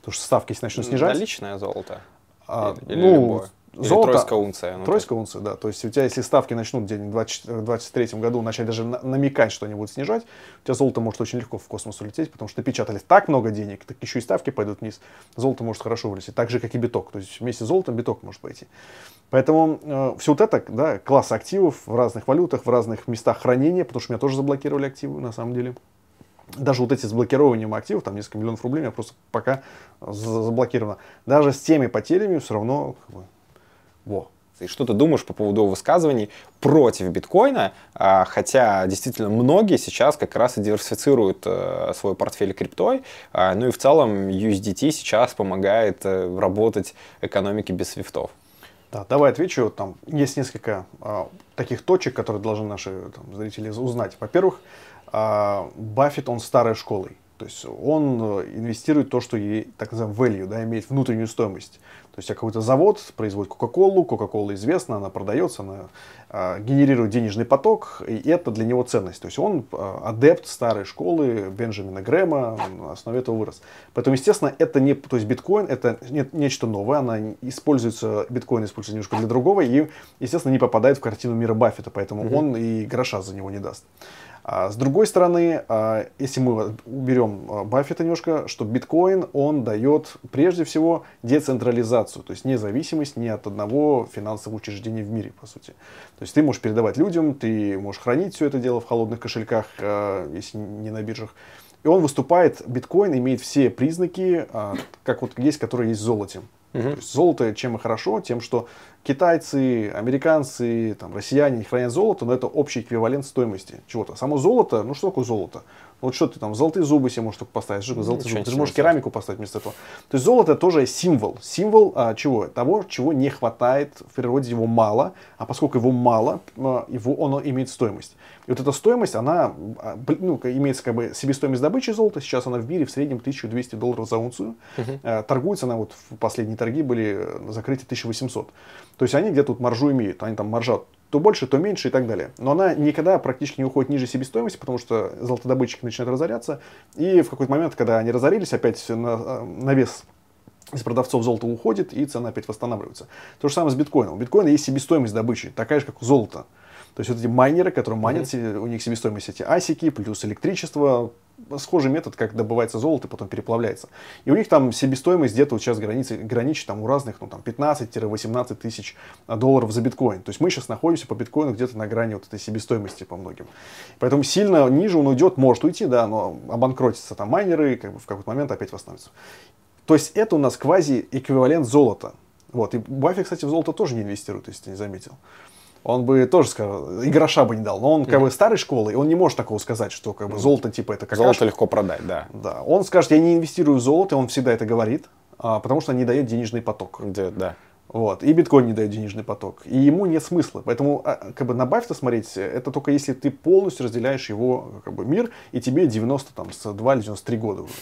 потому что ставки начнут снижать. Наличное золото? А, или, ну, любое? Или золото... тройская унция. Ну, тройская унция, да. То есть у тебя, если ставки начнут где-нибудь в 2023 году начать даже намекать, что они будут снижать, у тебя золото может очень легко в космос улететь, потому что напечатали так много денег, так еще и ставки пойдут вниз. Золото может хорошо улететь так же, как и биток. То есть вместе с золотом биток может пойти. Поэтому э, все вот это, да, класс активов в разных валютах, в разных местах хранения, потому что меня тоже заблокировали активы, на самом деле даже вот эти с блокированием активов, там несколько миллионов рублей, у меня просто пока заблокировано. Даже с теми потерями все равно во. И что ты думаешь по поводу высказываний против биткоина, а, хотя действительно многие сейчас как раз и диверсифицируют э, свой портфель криптой, а, ну и в целом USDT сейчас помогает э, работать экономике без свифтов. Да, давай отвечу. Там есть несколько а, таких точек, которые должны наши там, зрители узнать. Во-первых, а, Баффет, он старой школой. То есть он э, инвестирует то, что ей, так называемый, value, да, имеет внутреннюю стоимость. То есть какой-то завод производит Кока-Колу, Кока-Кола известна, она продается, она э, генерирует денежный поток, и это для него ценность. То есть он э, адепт старой школы Бенджамина Грэма, он на основе этого вырос. Поэтому, естественно, это не, то есть биткоин это не, нечто новое, она используется, биткоин используется немножко для другого, и, естественно, не попадает в картину мира Баффета, поэтому mm-hmm. он и гроша за него не даст. А с другой стороны, а, если мы уберем Баффета немножко, что биткоин, он дает прежде всего децентрализацию монетизацию, то есть независимость ни от одного финансового учреждения в мире, по сути. То есть ты можешь передавать людям, ты можешь хранить все это дело в холодных кошельках, э, если не на биржах. И он выступает, биткоин имеет все признаки, а, как вот есть, которые есть в золоте. Угу. То есть золото чем и хорошо, тем, что китайцы, американцы, там, россияне не хранят золото, но это общий эквивалент стоимости чего-то. Само золото, ну что такое золото? Ну, вот что ты там, золотые зубы себе можешь только поставить, что золотые зубы, ты же можешь керамику поставить вместо этого. То есть золото тоже символ, символ а, чего? Того, чего не хватает в природе, его мало, а поскольку его мало, его, оно имеет стоимость. И вот эта стоимость, она, а, ну, имеется как бы себестоимость добычи золота, сейчас она в мире в среднем 1200 долларов за унцию, угу. а, торгуется она, вот в последние торги были э, закрыты 1800. То есть они где-то тут вот маржу имеют, они там маржат то больше, то меньше и так далее. Но она никогда практически не уходит ниже себестоимости, потому что золотодобытчики начинают разоряться, и в какой-то момент, когда они разорились, опять на, э, на вес из продавцов золото уходит, и цена опять восстанавливается. То же самое с биткоином. У биткоина есть себестоимость добычи, такая же, как у золота. То есть вот эти майнеры, которые манят, mm-hmm. у них себестоимость эти асики, плюс электричество, схожий метод, как добывается золото и потом переплавляется. И у них там себестоимость где-то вот сейчас границы, граничит там у разных ну, там 15-18 тысяч долларов за биткоин. То есть мы сейчас находимся по биткоину где-то на грани вот этой себестоимости по многим. Поэтому сильно ниже он уйдет, может уйти, да, но обанкротится там майнеры, как бы в какой-то момент опять восстановится. То есть это у нас квази-эквивалент золота. Вот. И Баффи, кстати, в золото тоже не инвестирует, если ты не заметил он бы тоже сказал, и гроша бы не дал. Но он как mm-hmm. бы старой школы, и он не может такого сказать, что как бы золото типа это как Золото легко продать, да. Да. Он скажет, я не инвестирую в золото, он всегда это говорит, а, потому что не дает денежный поток. Да, да. Вот. И биткоин не дает денежный поток. И ему нет смысла. Поэтому а, как бы на Баффета смотреть, это только если ты полностью разделяешь его как бы, мир, и тебе 90, там, с 2 или 93 года уже.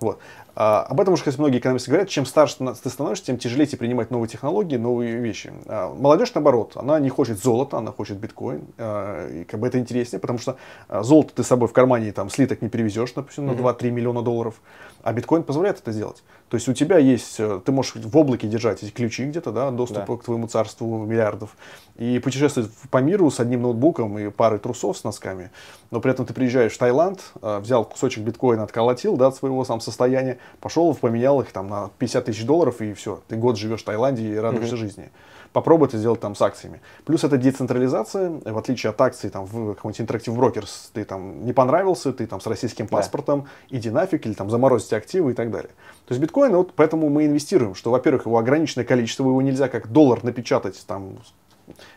Вот. А, об этом уж, кстати, многие экономисты говорят, чем старше ты становишься, тем тяжелее тебе принимать новые технологии, новые вещи. А, молодежь, наоборот, она не хочет золота, она хочет биткоин. А, и как бы это интереснее, потому что золото ты с собой в кармане там слиток не перевезешь, допустим, на 2-3 миллиона долларов, а биткоин позволяет это сделать. То есть у тебя есть, э, ты можешь в облаке держать эти ключи где-то, да, доступ да. к твоему царству миллиардов, и путешествовать по миру с одним ноутбуком и парой трусов с носками, но при этом ты приезжаешь в Таиланд, взял кусочек биткоина, отколотил, да, от своего сам состояния, Пошел, поменял их там на 50 тысяч долларов, и все, ты год живешь в Таиланде и радуешься mm-hmm. жизни. Попробуй это сделать там с акциями. Плюс это децентрализация, в отличие от акций там в какой-нибудь интерактив брокерс, ты там не понравился, ты там с российским паспортом, да. иди нафиг, или там заморозите активы и так далее. То есть биткоин, вот поэтому мы инвестируем, что, во-первых, его ограниченное количество, его нельзя как доллар напечатать там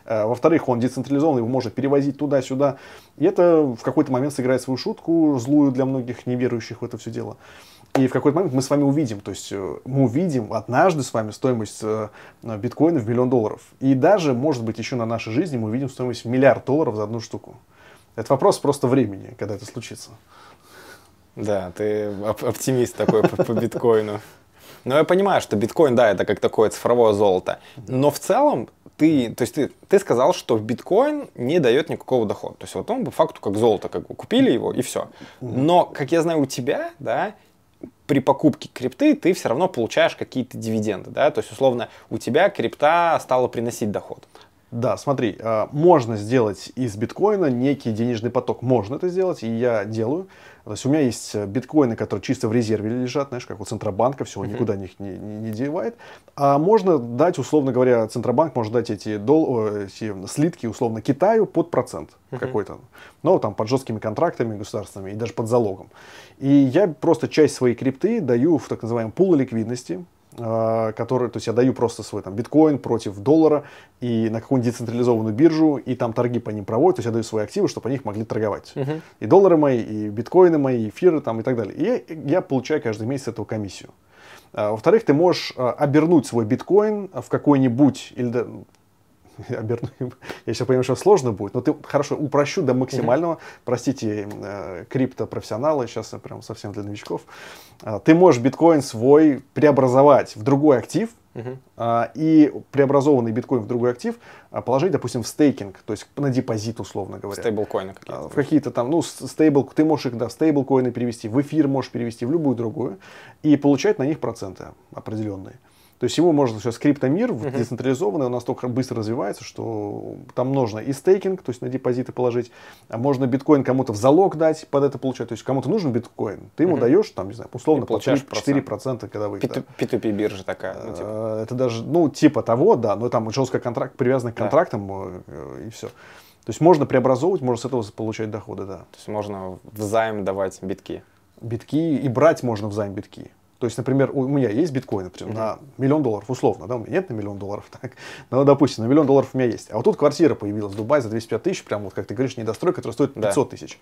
э, во-вторых, он децентрализован, его можно перевозить туда-сюда. И это в какой-то момент сыграет свою шутку, злую для многих неверующих в это все дело. И в какой-то момент мы с вами увидим, то есть э, мы увидим однажды с вами стоимость э, биткоина в миллион долларов. И даже, может быть, еще на нашей жизни мы увидим стоимость в миллиард долларов за одну штуку. Это вопрос просто времени, когда это случится. Да, ты оп- оптимист такой по, биткоину. Но я понимаю, что биткоин, да, это как такое цифровое золото. Но в целом ты, то есть ты, ты сказал, что биткоин не дает никакого дохода. То есть вот он по факту как золото, как бы купили его и все. Но, как я знаю, у тебя, да, при покупке крипты ты все равно получаешь какие-то дивиденды, да, то есть условно у тебя крипта стала приносить доход. Да, смотри, а, можно сделать из биткоина некий денежный поток. Можно это сделать, и я делаю. То есть у меня есть э, биткоины, которые чисто в резерве лежат, знаешь, как у Центробанка, все, никуда них не, не, не девает. А можно дать, условно говоря, Центробанк может дать эти, дол, эти слитки, условно, Китаю под процент какой-то. ну там под жесткими контрактами государственными и даже под залогом. И я просто часть своей крипты даю в так называемый пул ликвидности, а, который, то есть я даю просто свой там биткоин против доллара и на какую-нибудь децентрализованную биржу, и там торги по ним проводят, то есть я даю свои активы, чтобы они их могли торговать. Uh-huh. И доллары мои, и биткоины мои, и эфиры там и так далее. И я, я получаю каждый месяц эту комиссию. А, во-вторых, ты можешь а, обернуть свой биткоин в какой-нибудь, или я, <laughs> оберну, я сейчас понимаю, что сложно будет, но ты хорошо упрощу до максимального. Простите, э, криптопрофессионалы, сейчас я прям совсем для новичков. Э, ты можешь биткоин свой преобразовать в другой актив, uh и преобразованный биткоин в другой актив а, положить, допустим, в стейкинг, то есть на депозит, условно говоря. Стейблкоины какие-то. А, в какие-то там, ну, стейбл, ты можешь их, да, в стейблкоины перевести, в эфир можешь перевести, в любую другую, и получать на них проценты определенные. uh то есть ему можно сейчас криптомир uh-huh. децентрализованный, он настолько быстро развивается, что там нужно и стейкинг, то есть на депозиты положить, а можно биткоин кому-то в залог дать, под это получать. То есть кому-то нужен биткоин, ты ему uh-huh. даешь, там, не знаю, условно, по 4%, когда вы... P2P биржа такая. Ну, типа. А, это даже, ну, типа того, да, но там жестко контракт, привязан к контрактам э, и все. То есть можно преобразовывать, можно с этого получать доходы, да. То есть можно взаим давать битки. Битки и брать можно взаим битки. То есть, например, у меня есть биткоин, например, mm-hmm. на миллион долларов, условно, да, у меня нет на миллион долларов, <laughs> так, но, ну, допустим, на миллион долларов у меня есть. А вот тут квартира появилась в Дубае за 250 тысяч, прямо вот, как ты говоришь, недострой, который стоит 500 да. тысяч.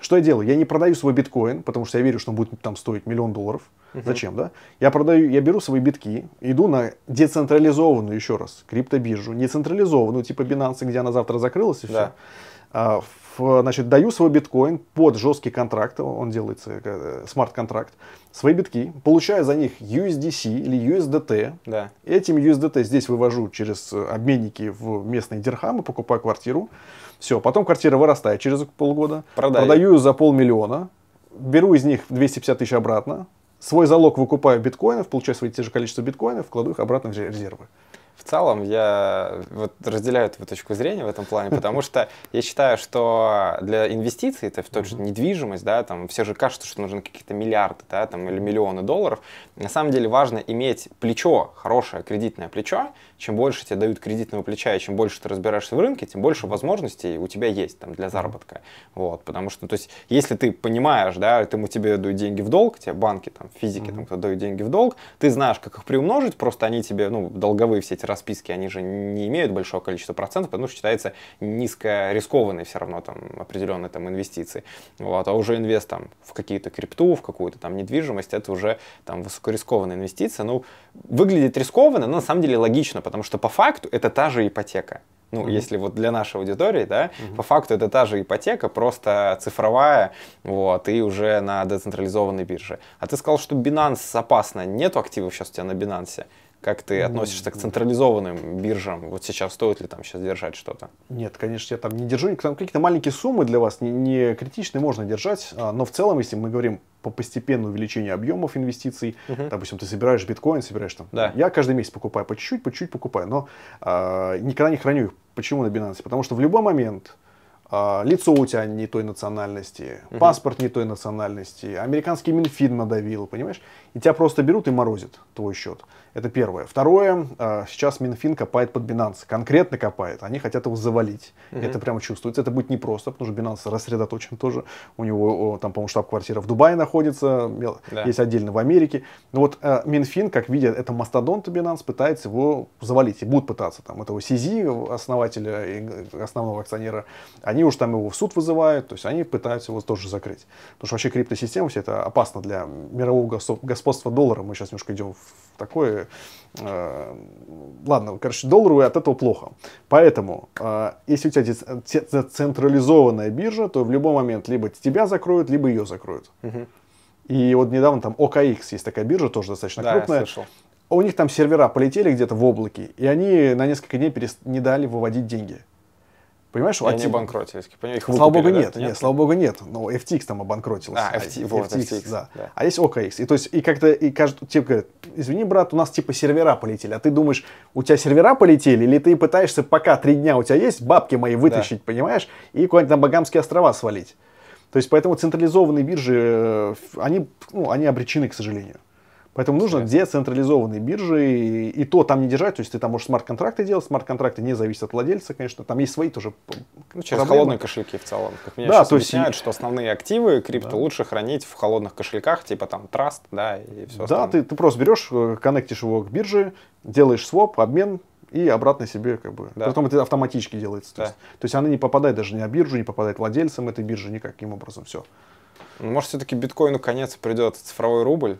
Что я делаю? Я не продаю свой биткоин, потому что я верю, что он будет там стоить миллион долларов. Mm-hmm. Зачем, да? Я продаю, я беру свои битки, иду на децентрализованную, еще раз, криптобиржу, нецентрализованную, типа Binance, где она завтра закрылась и все. А, значит, даю свой биткоин под жесткий контракт, он делается, э, смарт-контракт, свои битки, получаю за них USDC или USDT. Да. Этим USDT здесь вывожу через э, обменники в местные дирхамы, покупаю квартиру. Все, потом квартира вырастает через полгода. Продаю. Продаю ее за полмиллиона. Беру из них 250 тысяч обратно. Свой залог выкупаю биткоинов, получаю свои те же количество биткоинов, вкладываю их обратно в резервы в целом я вот разделяю твою точку зрения в этом плане, <laughs> потому что я считаю, что для инвестиций, это в тот же недвижимость, да, там все же кажется, что нужны какие-то миллиарды, да, там или миллионы долларов. На самом деле важно иметь плечо, хорошее кредитное плечо. Чем больше тебе дают кредитного плеча, и чем больше ты разбираешься в рынке, тем больше возможностей у тебя есть там для заработка. Вот, потому что, то есть, если ты понимаешь, да, ему тебе дают деньги в долг, тебе банки, там, физики, там, кто дают деньги в долг, ты знаешь, как их приумножить, просто они тебе, ну, долговые все эти эти расписки, они же не имеют большого количества процентов, потому что считается низко рискованные все равно там определенные там инвестиции. Вот, а уже инвест там в какие-то крипту, в какую-то там недвижимость, это уже там высокорискованная инвестиция. Ну, выглядит рискованно, но на самом деле логично, потому что по факту это та же ипотека. Ну, mm-hmm. если вот для нашей аудитории, да, mm-hmm. по факту это та же ипотека, просто цифровая, вот, и уже на децентрализованной бирже. А ты сказал, что Binance опасно. Нету активов сейчас у тебя на Binance? Как ты ну, относишься к централизованным биржам? Вот сейчас стоит ли там сейчас держать что-то? Нет, конечно, я там не держу. Там какие-то маленькие суммы для вас не, не критичны, можно держать. А, но в целом, если мы говорим по постепенному увеличению объемов инвестиций, угу. допустим, ты собираешь биткоин, собираешь там. Да. Я каждый месяц покупаю по чуть-чуть, по чуть-чуть покупаю, но э, никогда не храню их. Почему на Binance? Потому что в любой момент а, лицо у тебя не той национальности, угу. паспорт не той национальности, американский Минфин надавил, понимаешь? И тебя просто берут и морозят твой счет. Это первое. Второе, а, сейчас Минфин копает под Binance, конкретно копает, они хотят его завалить. Угу. Это прямо чувствуется, это будет непросто, потому что Binance рассредоточен тоже, у него там, по-моему, штаб-квартира в Дубае находится, да. есть отдельно в Америке. Но вот э, Минфин, как видят, это мастодонт Binance, пытается его завалить и будут пытаться, там, этого Сизи, основателя и основного акционера, они они уж там его в суд вызывают, то есть они пытаются его тоже закрыть. Потому что вообще криптосистема, все это опасно для мирового господства доллара. Мы сейчас немножко идем в такое... Э, ладно, короче, доллару и от этого плохо. Поэтому, э, если у тебя централизованная биржа, то в любой момент либо тебя закроют, либо ее закроют. И вот недавно там OKX, есть такая биржа, тоже достаточно да, крупная. Я слышал у них там сервера полетели где-то в облаке, и они на несколько дней перес... не дали выводить деньги. Понимаешь, они обанкротились. Типа, их слава богу, да? нет, нет, нет, слава богу, нет. Но FTX там обанкротилась. А, FT, вот, FTX, FTX да. да. А есть OKX. И то есть, и как-то, и каждый, типа, говорит, извини, брат, у нас типа сервера полетели. А ты думаешь, у тебя сервера полетели, или ты пытаешься пока три дня у тебя есть бабки мои вытащить, да. понимаешь, и куда-нибудь на Багамские острова свалить. То есть, поэтому централизованные биржи, э, они, ну, они обречены, к сожалению. Поэтому нужно децентрализованные биржи, и, и то там не держать, то есть ты там можешь смарт-контракты делать, смарт-контракты не зависят от владельца, конечно, там есть свои тоже ну, Через проблемы. холодные кошельки в целом. Как меня да, сейчас то есть... объясняют, что основные активы крипто да. лучше хранить в холодных кошельках, типа там Trust, да, и все Да, ты, ты просто берешь, э, коннектишь его к бирже, делаешь своп, обмен, и обратно себе как бы. Да. Притом это автоматически делается. Да. То, есть, то есть она не попадает даже ни на биржу, не попадает владельцам этой биржи никаким образом. Все. Может, все-таки биткоину конец придет цифровой рубль?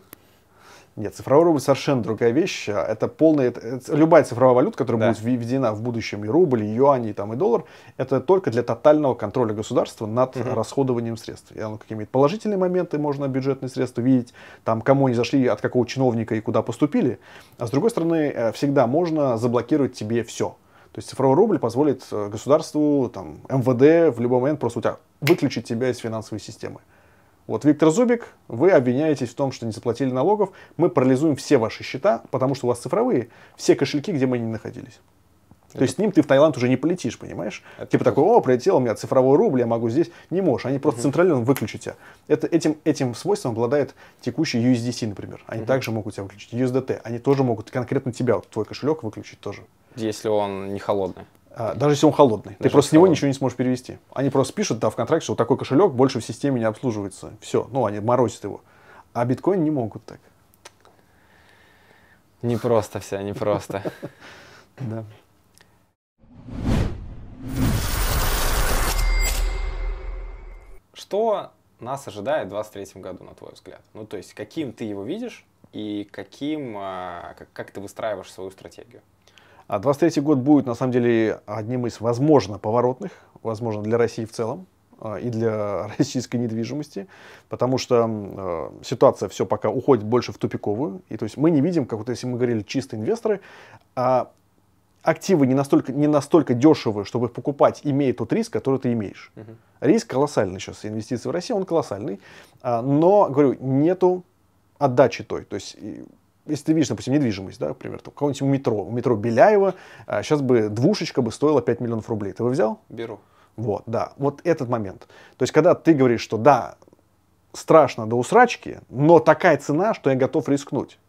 Нет, цифровой рубль совершенно другая вещь. Это полная, это, любая цифровая валюта, которая да. будет введена в будущем и рубль, и юань, и, там, и доллар, это только для тотального контроля государства над угу. расходованием средств. И оно какие-то положительные моменты, можно бюджетные средства видеть, там, кому они зашли, от какого чиновника и куда поступили. А с другой стороны, э, всегда можно заблокировать тебе все. То есть цифровой рубль позволит э, государству, там, МВД в любой момент просто у тебя выключить тебя из финансовой системы. Вот, Виктор Зубик, вы обвиняетесь в том, что не заплатили налогов. Мы парализуем все ваши счета, потому что у вас цифровые, все кошельки, где мы не находились. Это... То есть с ним ты в Таиланд уже не полетишь, понимаешь? Это типа такой, о, прилетел у меня цифровой рубль, я могу здесь. Не можешь, они просто угу. центрально выключат тебя. Это, этим, этим свойством обладает текущий USDC, например. Они угу. также могут тебя выключить. USDT, они тоже могут конкретно тебя, вот, твой кошелек выключить тоже. Если он не холодный. А, даже если он холодный. Даже ты просто с него холодный. ничего не сможешь перевести. Они просто пишут, да, в контракте, что вот такой кошелек больше в системе не обслуживается. Все, ну, они морозят его. А биткоин не могут так. Не просто вся, не просто. <laughs> Да. Что нас ожидает в 2023 году, на твой взгляд? Ну, то есть, каким ты его видишь и каким, а, как, как ты выстраиваешь свою стратегию? А 23 год будет, на самом деле, одним из, возможно, поворотных, возможно, для России в целом а, и для <laughs> российской недвижимости, потому что э, ситуация все пока уходит больше в тупиковую. И то есть мы не видим, как вот если мы говорили чистые инвесторы, а активы не настолько, не настолько дешевые, чтобы их покупать, имея тот риск, который ты имеешь. Угу. Риск колоссальный сейчас. Инвестиции в России, он колоссальный. А, но, говорю, нету отдачи той. То есть если ты видишь, допустим, недвижимость, да, например, то какого-нибудь метро, у метро Беляева, а, сейчас бы двушечка бы стоила 5 миллионов рублей. Ты бы взял? Беру. Вот, да, вот этот момент. То есть, когда ты говоришь, что да, страшно до усрачки, но такая цена, что я готов рискнуть.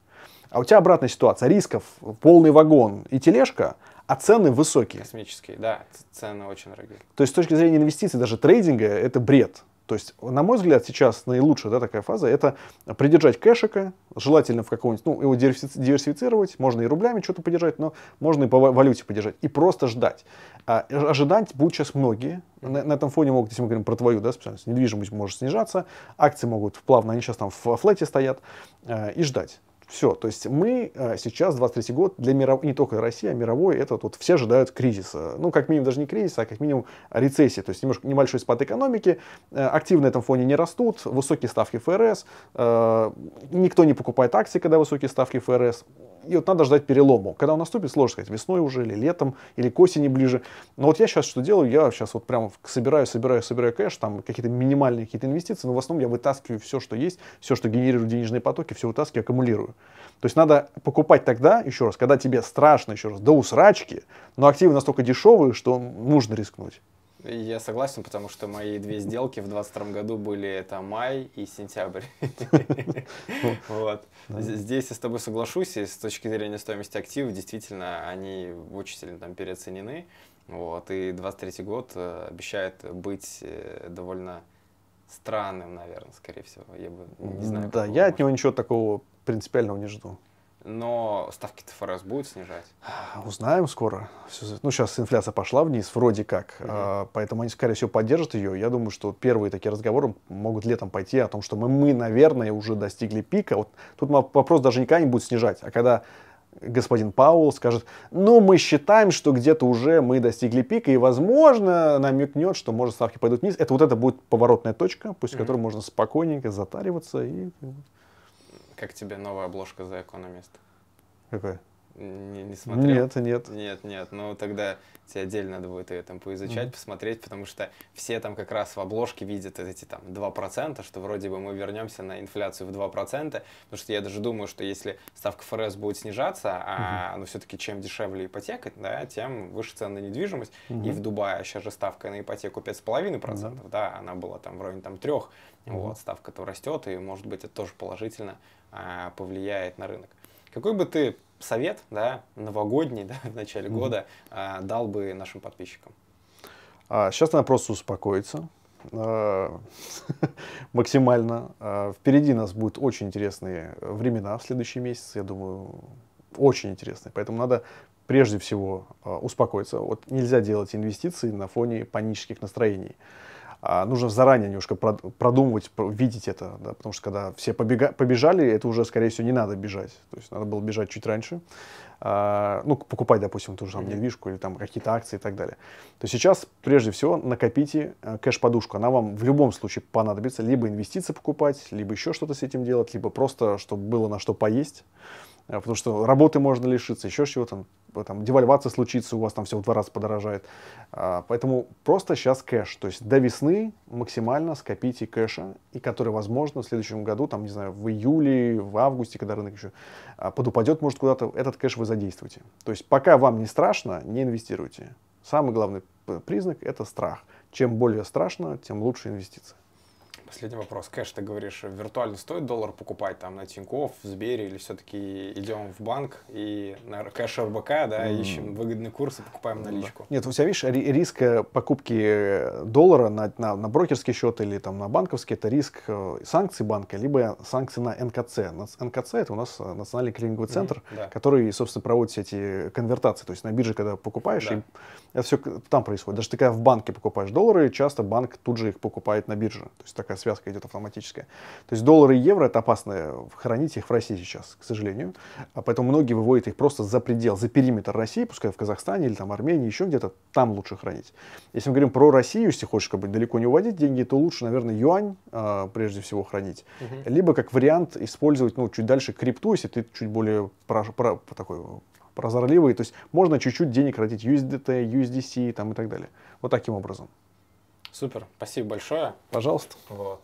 А у тебя обратная ситуация. Рисков полный вагон и тележка, а цены высокие. Космические, да, цены очень дорогие. То есть, с точки зрения инвестиций, даже трейдинга, это бред. То есть, на мой взгляд, сейчас наилучшая да, такая фаза – это придержать кэшика, желательно в каком-нибудь, ну, его диверсифицировать, можно и рублями что-то подержать, но можно и по валюте подержать, и просто ждать. А, ожидать будут сейчас многие. На, на этом фоне могут, если мы говорим про твою да, специальность, недвижимость может снижаться, акции могут плавно, они сейчас там в флете стоят, э, и ждать. Все, то есть мы э, сейчас, 23 год, для миров... не только Россия, а мировой, это вот все ожидают кризиса. Ну, как минимум, даже не кризиса, а как минимум рецессии. То есть немножко небольшой спад экономики, э, активы на этом фоне не растут, высокие ставки ФРС, э, никто не покупает акции, когда высокие ставки ФРС и вот надо ждать перелому. Когда он наступит, сложно сказать, весной уже, или летом, или к осени ближе. Но вот я сейчас что делаю, я сейчас вот прямо собираю, собираю, собираю кэш, там какие-то минимальные какие-то инвестиции, но в основном я вытаскиваю все, что есть, все, что генерирую денежные потоки, все вытаскиваю, аккумулирую. То есть надо покупать тогда, еще раз, когда тебе страшно, еще раз, до усрачки, но активы настолько дешевые, что нужно рискнуть. Я согласен, потому что мои две сделки в 2022 году были это май и сентябрь. <laughs> Вот. Здесь я с тобой соглашусь, и с точки зрения стоимости активов, действительно, они очень сильно там переоценены. Вот. И 23 год э, обещает быть э, довольно странным, наверное, скорее всего. Я бы не знаю. Да, я от него ничего такого принципиального не жду но ставки ФРС будут снижать? А, узнаем скоро. Ну, сейчас инфляция пошла вниз, вроде как, угу. а, поэтому они, скорее всего, поддержат ее. Я думаю, что первые такие разговоры могут летом пойти о том, что мы, мы наверное, уже достигли пика. Вот тут вопрос даже никогда не будет снижать, а когда господин Паул скажет, ну, мы считаем, что где-то уже мы достигли пика, и, возможно, намекнет, что, может, ставки пойдут вниз. Это вот это будет поворотная точка, после mm которой можно спокойненько затариваться и как тебе новая обложка за Economist? Какая? Не, не смотрел? Нет, нет. Нет, нет. Ну, тогда тебе отдельно надо будет ее там поизучать, mm. посмотреть, потому что все там как раз в обложке видят эти там 2%, что вроде бы мы вернемся на инфляцию в 2%, потому что я даже думаю, что если ставка ФРС будет снижаться, mm -hmm. а ну все-таки чем дешевле ипотека, да, тем выше цены на недвижимость. Mm -hmm. И в Дубае сейчас же ставка на ипотеку 5,5%, mm да, она была там в районе там 3%, mm вот, ставка-то растет, и может быть это тоже положительно а, повлияет на рынок. Какой бы ты совет да, новогодний <laughs> да, в начале mm-hmm. года а, дал бы нашим подписчикам? А, сейчас надо просто успокоиться а, <laughs> максимально. А, впереди нас будут очень интересные времена в следующий месяц, я думаю, очень интересные. Поэтому надо прежде всего успокоиться. Вот нельзя делать инвестиции на фоне панических настроений. А нужно заранее немножко продумывать, видеть это, да, потому что когда все побега, побежали, это уже, скорее всего, не надо бежать, то есть надо было бежать чуть раньше, а, ну, покупать, допустим, ту же там недвижку или там какие-то акции и так далее. То сейчас, прежде всего, накопите э, кэш-подушку, она вам в любом случае понадобится, либо инвестиции покупать, либо еще что-то с этим делать, либо просто, чтобы было на что поесть, Э, потому что работы можно лишиться, еще чего-то, э, там, девальвация случится, у вас там все в два раза подорожает. А, поэтому просто сейчас кэш, то есть до весны максимально скопите кэша, и который, возможно, в следующем году, там, не знаю, в июле, в августе, когда рынок еще а, подупадет, может, куда-то, этот кэш вы задействуете. То есть пока вам не страшно, не инвестируйте. Самый главный признак – это страх. Чем более страшно, тем лучше инвестиция последний вопрос. Кэш, ты говоришь, виртуально стоит доллар покупать там на Тинькофф, в Сбере или все-таки идем в банк и на кэш РБК, да, mm. ищем выгодный курс и покупаем наличку? Нет, у тебя, видишь, риск э, покупки э, доллара на, на, на брокерский счет или там на банковский, это риск э, санкций банка, либо санкций на НКЦ. НКЦ это у нас Национальный клининговый центр, mm, да. который, собственно, проводит все эти конвертации. То есть на бирже, когда покупаешь, да. и это все там происходит. Даже ты когда в банке покупаешь доллары, часто банк тут же их покупает на бирже. То есть такая связка идет автоматическая. То есть доллары и евро это опасно хранить их в России сейчас, к сожалению. А поэтому многие выводят их просто за предел, за периметр России, пускай в Казахстане или там Армении, еще где-то, там лучше хранить. Если мы говорим про Россию, если хочешь как бы далеко не уводить деньги, то лучше, наверное, юань э, прежде всего хранить. Угу. Либо как вариант использовать, ну, чуть дальше крипту, если ты чуть более про, про, такой прозорливый. То есть можно чуть-чуть денег родить USDT, USDC там, и так далее. Вот таким образом. Супер, спасибо большое. Пожалуйста. Вот.